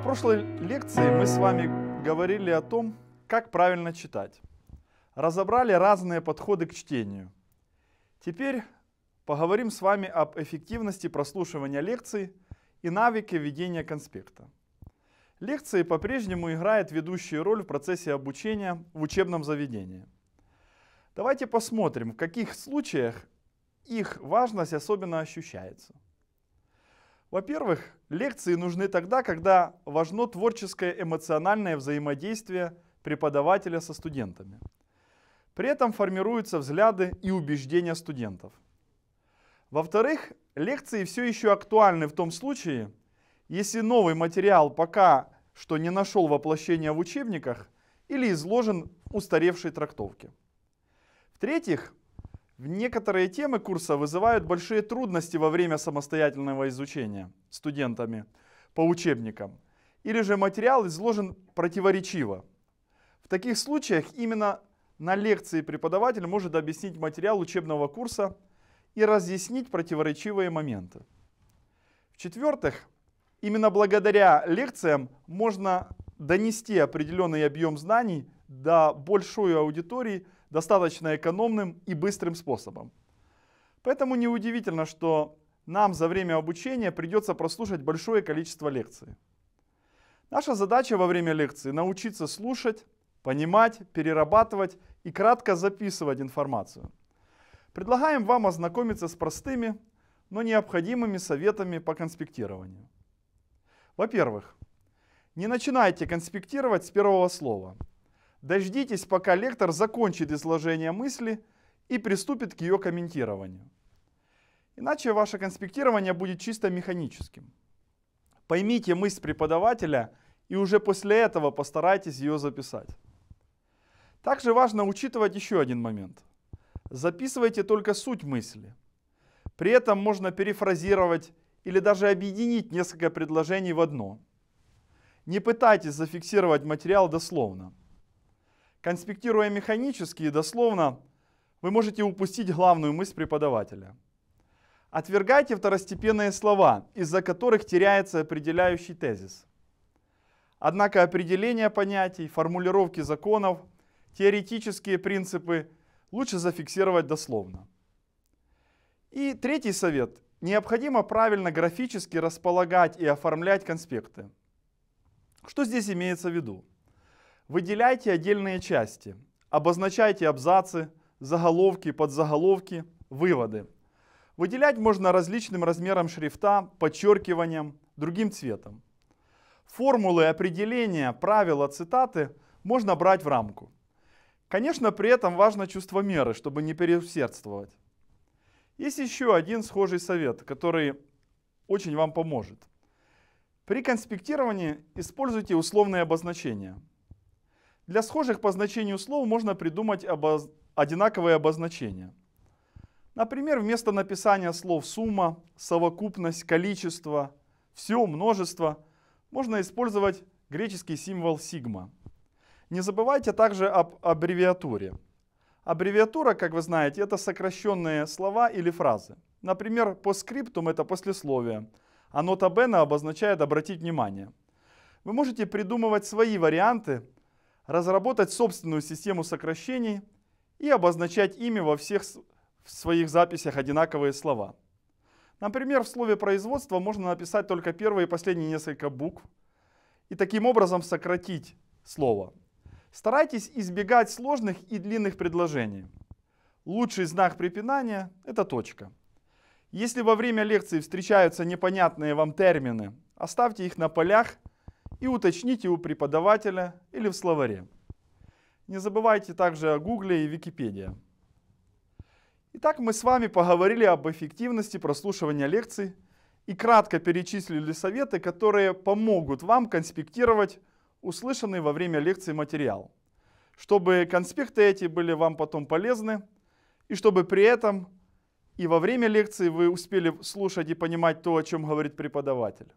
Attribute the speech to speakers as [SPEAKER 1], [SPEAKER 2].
[SPEAKER 1] На прошлой лекции мы с вами говорили о том, как правильно читать. Разобрали разные подходы к чтению. Теперь поговорим с вами об эффективности прослушивания лекций и навыке ведения конспекта. Лекции по-прежнему играют ведущую роль в процессе обучения в учебном заведении. Давайте посмотрим, в каких случаях их важность особенно ощущается. Во-первых, лекции нужны тогда, когда важно творческое эмоциональное взаимодействие преподавателя со студентами. При этом формируются взгляды и убеждения студентов. Во-вторых, лекции все еще актуальны в том случае, если новый материал пока что не нашел воплощения в учебниках или изложен в устаревшей трактовке. В-третьих, Некоторые темы курса вызывают большие трудности во время самостоятельного изучения студентами по учебникам. Или же материал изложен противоречиво. В таких случаях именно на лекции преподаватель может объяснить материал учебного курса и разъяснить противоречивые моменты. В-четвертых, именно благодаря лекциям можно донести определенный объем знаний до большой аудитории – достаточно экономным и быстрым способом. Поэтому неудивительно, что нам за время обучения придется прослушать большое количество лекций. Наша задача во время лекции научиться слушать, понимать, перерабатывать и кратко записывать информацию. Предлагаем вам ознакомиться с простыми, но необходимыми советами по конспектированию. Во-первых, не начинайте конспектировать с первого слова – Дождитесь, пока лектор закончит изложение мысли и приступит к ее комментированию. Иначе ваше конспектирование будет чисто механическим. Поймите мысль преподавателя и уже после этого постарайтесь ее записать. Также важно учитывать еще один момент. Записывайте только суть мысли. При этом можно перефразировать или даже объединить несколько предложений в одно. Не пытайтесь зафиксировать материал дословно. Конспектируя механически и дословно, вы можете упустить главную мысль преподавателя. Отвергайте второстепенные слова, из-за которых теряется определяющий тезис. Однако определение понятий, формулировки законов, теоретические принципы лучше зафиксировать дословно. И третий совет. Необходимо правильно графически располагать и оформлять конспекты. Что здесь имеется в виду? Выделяйте отдельные части, обозначайте абзацы, заголовки, подзаголовки, выводы. Выделять можно различным размером шрифта, подчеркиванием, другим цветом. Формулы, определения, правила, цитаты можно брать в рамку. Конечно, при этом важно чувство меры, чтобы не переусердствовать. Есть еще один схожий совет, который очень вам поможет. При конспектировании используйте условные обозначения – для схожих по значению слов можно придумать обоз... одинаковые обозначения. Например, вместо написания слов «сумма», «совокупность», «количество», «все», «множество» можно использовать греческий символ «сигма». Не забывайте также об аббревиатуре. Аббревиатура, как вы знаете, это сокращенные слова или фразы. Например, по скриптум это послесловие, а нота бена обозначает «обратить внимание». Вы можете придумывать свои варианты – разработать собственную систему сокращений и обозначать ими во всех своих записях одинаковые слова. Например, в слове «производство» можно написать только первые и последние несколько букв и таким образом сократить слово. Старайтесь избегать сложных и длинных предложений. Лучший знак препинания – это точка. Если во время лекции встречаются непонятные вам термины, оставьте их на полях – и уточните у преподавателя или в словаре. Не забывайте также о Гугле и Википедии. Итак, мы с вами поговорили об эффективности прослушивания лекций и кратко перечислили советы, которые помогут вам конспектировать услышанный во время лекции материал, чтобы конспекты эти были вам потом полезны, и чтобы при этом и во время лекции вы успели слушать и понимать то, о чем говорит преподаватель.